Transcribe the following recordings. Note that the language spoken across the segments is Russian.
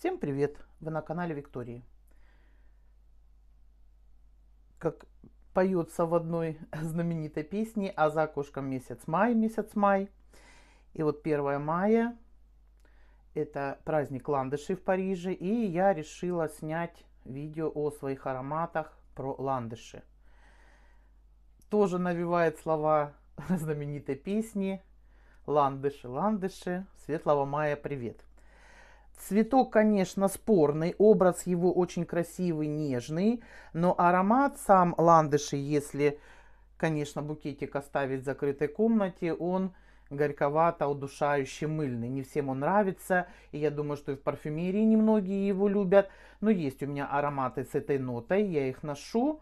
Всем привет! Вы на канале Виктории. Как поется в одной знаменитой песне, а за окошком месяц май, месяц май. И вот 1 мая это праздник ландышей в Париже, и я решила снять видео о своих ароматах про ландыши. Тоже навевает слова знаменитой песни «Ландыши, ландыши, светлого мая, привет!» Цветок, конечно, спорный, образ его очень красивый, нежный, но аромат сам ландыши, если, конечно, букетик оставить в закрытой комнате, он горьковато, удушающе мыльный. Не всем он нравится, и я думаю, что и в парфюмерии немногие его любят. Но есть у меня ароматы с этой нотой, я их ношу,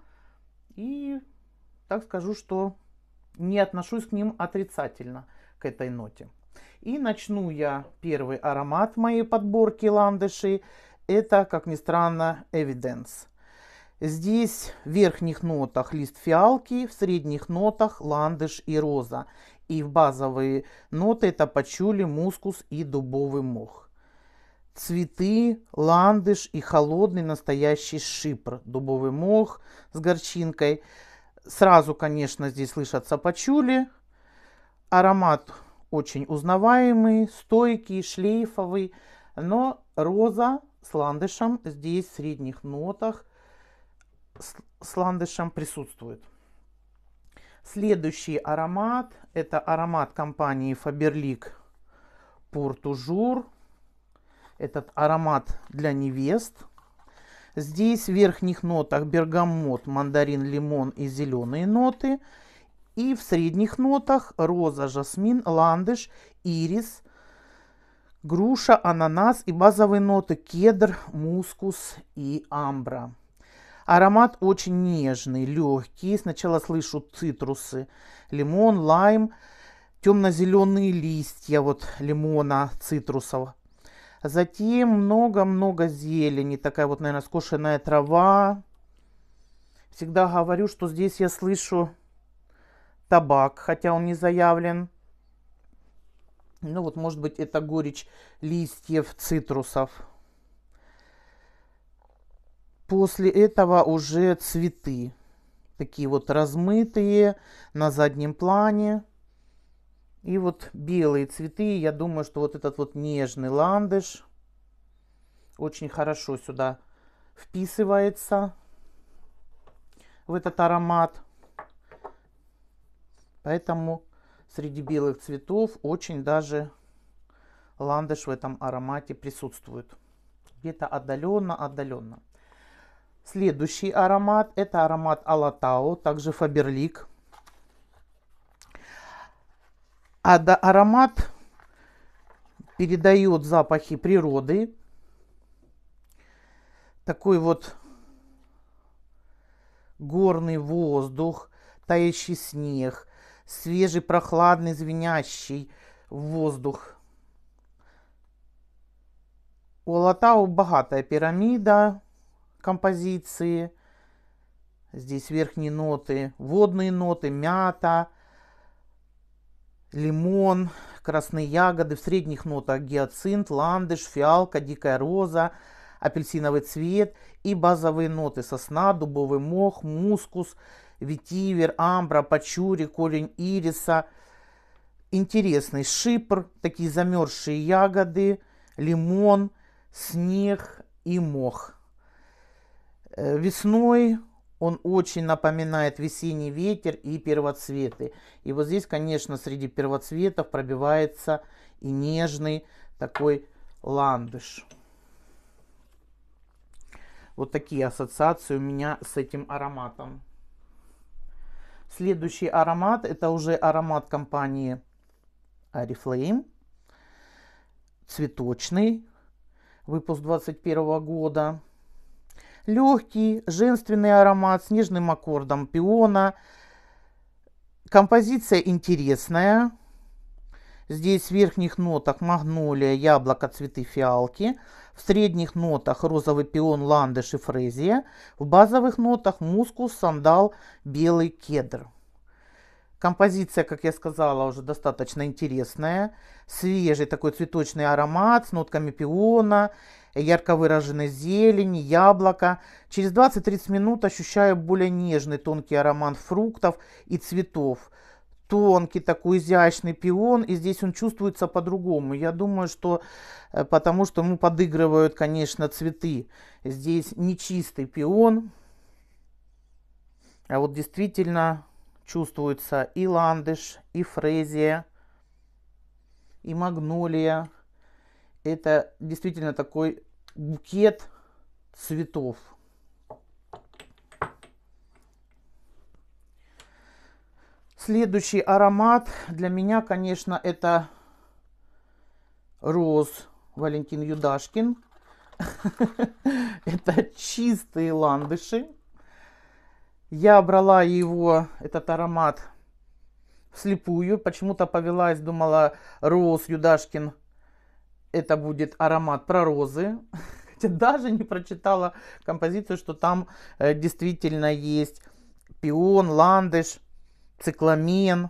и так скажу, что не отношусь к ним отрицательно, к этой ноте. И начну я первый аромат моей подборки ландышей. Это, как ни странно, Evidence. Здесь в верхних нотах лист фиалки, в средних нотах ландыш и роза. И в базовые ноты это пачули, мускус и дубовый мох. Цветы, ландыш и холодный настоящий шипр, дубовый мох с горчинкой. Сразу, конечно, здесь слышатся пачули. Аромат очень узнаваемый, стойкий, шлейфовый, но роза с ландышем здесь в средних нотах с ландышем присутствует. Следующий аромат – это аромат компании Faberlic Пуртужур. Этот аромат для невест. Здесь в верхних нотах бергамот, мандарин, лимон и зеленые ноты – и в средних нотах роза, жасмин, ландыш, ирис, груша, ананас и базовые ноты кедр, мускус и амбра. Аромат очень нежный, легкий. Сначала слышу цитрусы, лимон, лайм, темно-зеленые листья вот лимона, цитрусов. Затем много-много зелени, такая вот, наверное, скошенная трава. Всегда говорю, что здесь я слышу табак, хотя он не заявлен. Ну вот, может быть, это горечь листьев цитрусов. После этого уже цветы. Такие вот размытые на заднем плане. И вот белые цветы, я думаю, что вот этот вот нежный ландыш очень хорошо сюда вписывается в этот аромат. Поэтому среди белых цветов очень даже ландыш в этом аромате присутствует. Где-то отдаленно-отдаленно. Следующий аромат – это аромат Алатао, также Фаберлик. А да, аромат передает запахи природы. Такой вот горный воздух, тающий снег, свежий, прохладный, звенящий воздух. У Алатау богатая пирамида композиции. Здесь верхние ноты, водные ноты, мята, лимон, красные ягоды. В средних нотах гиацинт, ландыш, фиалка, дикая роза, апельсиновый цвет и базовые ноты сосна, дубовый мох, мускус – ветивер, амбра, пачури, корень ириса. Интересный шипр, такие замерзшие ягоды, лимон, снег и мох. Э, весной он очень напоминает весенний ветер и первоцветы. И вот здесь, конечно, среди первоцветов пробивается и нежный такой ландыш. Вот такие ассоциации у меня с этим ароматом. Следующий аромат, это уже аромат компании Oriflame, цветочный, выпуск 21 года. Легкий, женственный аромат с нежным аккордом пиона. Композиция интересная, Здесь в верхних нотах магнолия, яблоко, цветы фиалки. В средних нотах розовый пион, ландыш и фрезия. В базовых нотах мускус, сандал, белый кедр. Композиция, как я сказала, уже достаточно интересная. Свежий такой цветочный аромат с нотками пиона, ярко выраженной зелени, яблоко. Через 20-30 минут ощущаю более нежный тонкий аромат фруктов и цветов тонкий такой изящный пион, и здесь он чувствуется по-другому. Я думаю, что э, потому что ему подыгрывают, конечно, цветы. Здесь нечистый пион, а вот действительно чувствуется и ландыш, и фрезия, и магнолия. Это действительно такой букет цветов. Следующий аромат для меня, конечно, это роз Валентин Юдашкин. Это чистые ландыши. Я брала его, этот аромат, вслепую. Почему-то повелась, думала, роз Юдашкин. Это будет аромат про розы. Хотя даже не прочитала композицию, что там э, действительно есть пион, ландыш – цикламен.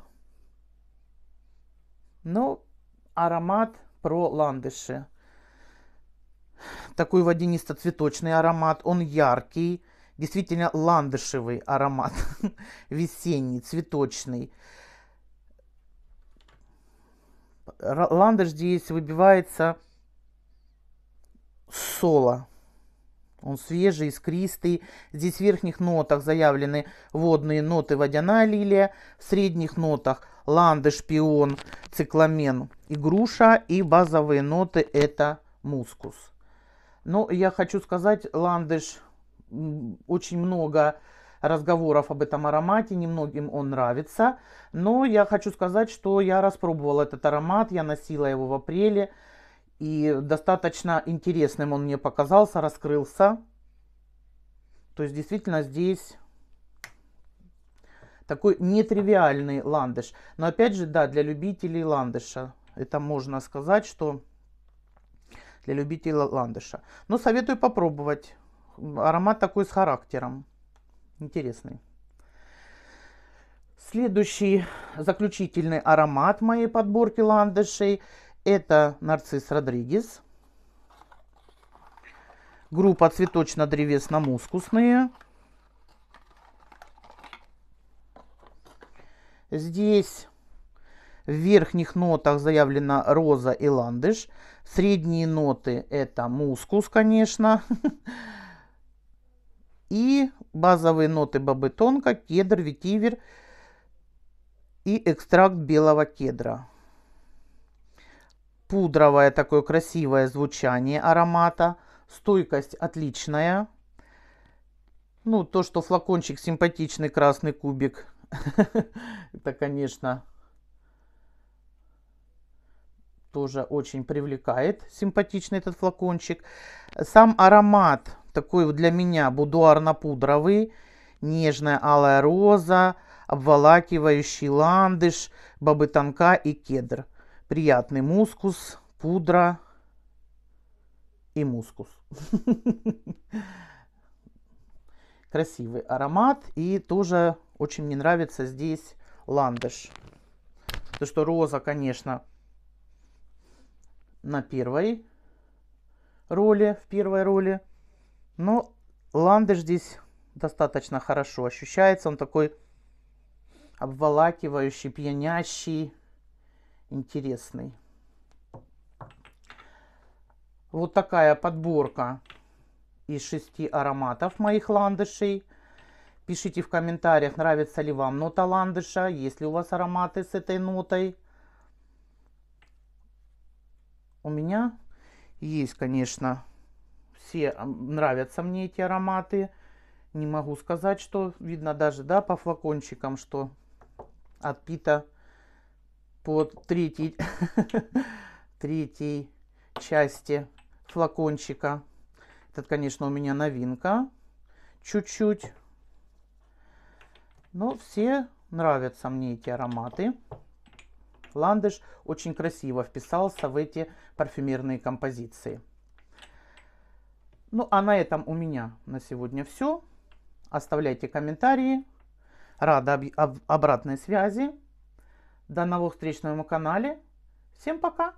Ну, аромат про ландыши. Такой водянисто-цветочный аромат. Он яркий, действительно ландышевый аромат. Весенний, цветочный. Ландыш здесь выбивается соло. Он свежий, искристый. Здесь в верхних нотах заявлены водные ноты водяная лилия, в средних нотах ланды, шпион, цикламен и груша, и базовые ноты это мускус. Но ну, я хочу сказать, ландыш очень много разговоров об этом аромате, немногим он нравится. Но я хочу сказать, что я распробовала этот аромат, я носила его в апреле, и достаточно интересным он мне показался, раскрылся. То есть действительно здесь такой нетривиальный ландыш. Но опять же, да, для любителей ландыша. Это можно сказать, что для любителей ландыша. Но советую попробовать. Аромат такой с характером. Интересный. Следующий заключительный аромат моей подборки ландышей – это нарцисс Родригес. Группа цветочно-древесно-мускусные. Здесь в верхних нотах заявлена роза и ландыш. Средние ноты это мускус, конечно. И базовые ноты бабы тонко, кедр, ветивер и экстракт белого кедра пудровое такое красивое звучание аромата. Стойкость отличная. Ну, то, что флакончик симпатичный красный кубик, это, конечно, тоже очень привлекает. Симпатичный этот флакончик. Сам аромат такой для меня будуарно-пудровый. Нежная алая роза, обволакивающий ландыш, бабы танка и кедр приятный мускус, пудра и мускус. Красивый аромат. И тоже очень мне нравится здесь ландыш. То, что роза, конечно, на первой роли, в первой роли. Но ландыш здесь достаточно хорошо ощущается. Он такой обволакивающий, пьянящий интересный. Вот такая подборка из шести ароматов моих ландышей. Пишите в комментариях, нравится ли вам нота ландыша, есть ли у вас ароматы с этой нотой. У меня есть, конечно, все нравятся мне эти ароматы. Не могу сказать, что видно даже да, по флакончикам, что от пита по третьей, третьей части флакончика. Этот, конечно, у меня новинка чуть-чуть. Но ну, все нравятся мне эти ароматы. Ландыш очень красиво вписался в эти парфюмерные композиции. Ну, а на этом у меня на сегодня все. Оставляйте комментарии. Рада об, обратной связи. До новых встреч на моем канале. Всем пока!